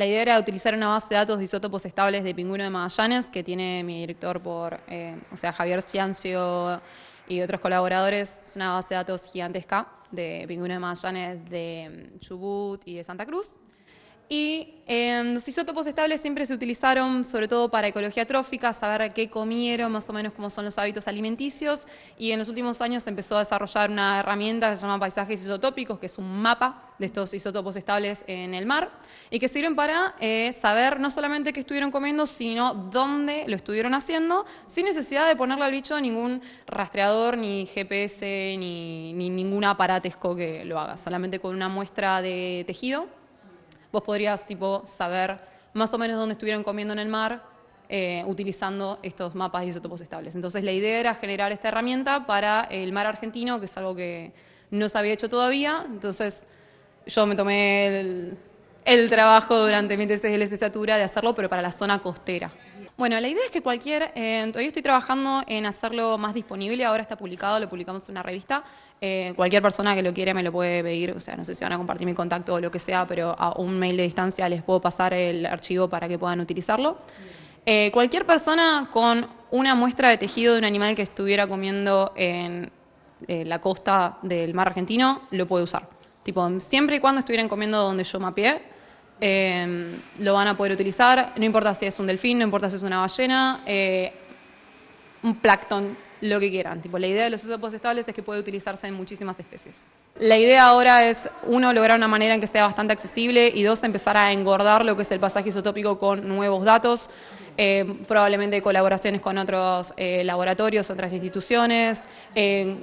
La idea era utilizar una base de datos de isótopos estables de pingüino de Magallanes, que tiene mi director por, eh, o sea, Javier Ciancio y otros colaboradores. Es una base de datos gigantesca de pingüino de Magallanes de Chubut y de Santa Cruz. Y em, los isótopos estables siempre se utilizaron sobre todo para ecología trófica, saber qué comieron, más o menos cómo son los hábitos alimenticios. Y en los últimos años se empezó a desarrollar una herramienta que se llama paisajes isotópicos, que es un mapa de estos isótopos estables en el mar y que sirven para eh, saber no solamente qué estuvieron comiendo, sino dónde lo estuvieron haciendo, sin necesidad de ponerle al bicho ningún rastreador, ni GPS, ni, ni ningún aparatesco que lo haga, solamente con una muestra de tejido vos podrías tipo saber más o menos dónde estuvieron comiendo en el mar eh, utilizando estos mapas de isótopos estables. Entonces la idea era generar esta herramienta para el mar argentino, que es algo que no se había hecho todavía, entonces yo me tomé el, el trabajo durante mi tesis de licenciatura de hacerlo, pero para la zona costera. Bueno, la idea es que cualquier, eh, todavía estoy trabajando en hacerlo más disponible, ahora está publicado, lo publicamos en una revista, eh, cualquier persona que lo quiera me lo puede pedir, o sea, no sé si van a compartir mi contacto o lo que sea, pero a un mail de distancia les puedo pasar el archivo para que puedan utilizarlo. Eh, cualquier persona con una muestra de tejido de un animal que estuviera comiendo en eh, la costa del mar argentino lo puede usar. Tipo, siempre y cuando estuvieran comiendo donde yo mapeé, Em, lo van a poder utilizar, no importa si es un delfín, no importa si es una ballena, eh, un plancton, lo que quieran. Tipo, la idea de los isótopos estables es que puede utilizarse en muchísimas especies. La idea ahora es, uno, lograr una manera en que sea bastante accesible y dos, empezar a engordar lo que es el pasaje isotópico con nuevos datos, eh, probablemente colaboraciones con otros eh, laboratorios, otras instituciones,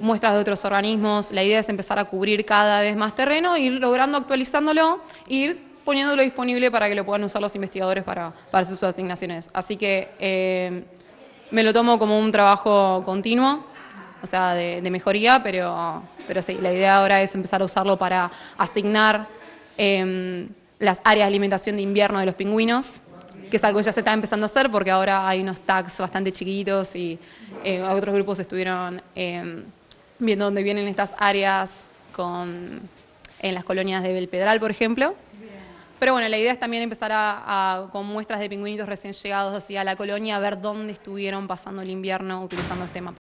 muestras de otros organismos. La idea es empezar a cubrir cada vez más terreno, ir logrando actualizándolo, ir poniéndolo disponible para que lo puedan usar los investigadores para, para sus asignaciones. Así que eh, me lo tomo como un trabajo continuo, o sea, de, mejoría, pero, pero sí, la idea ahora es empezar a usarlo para asignar eh, las áreas de alimentación de invierno de los pingüinos, que es algo que ya se está empezando a hacer porque ahora hay unos tags bastante chiquitos y eh, otros grupos estuvieron em, viendo dónde vienen estas áreas con, en las colonias de Belpedral, por ejemplo. Pero bueno, la idea es también empezar a, con muestras de pingüinitos recién llegados hacia la colonia, a ver dónde estuvieron pasando el invierno utilizando este mapa.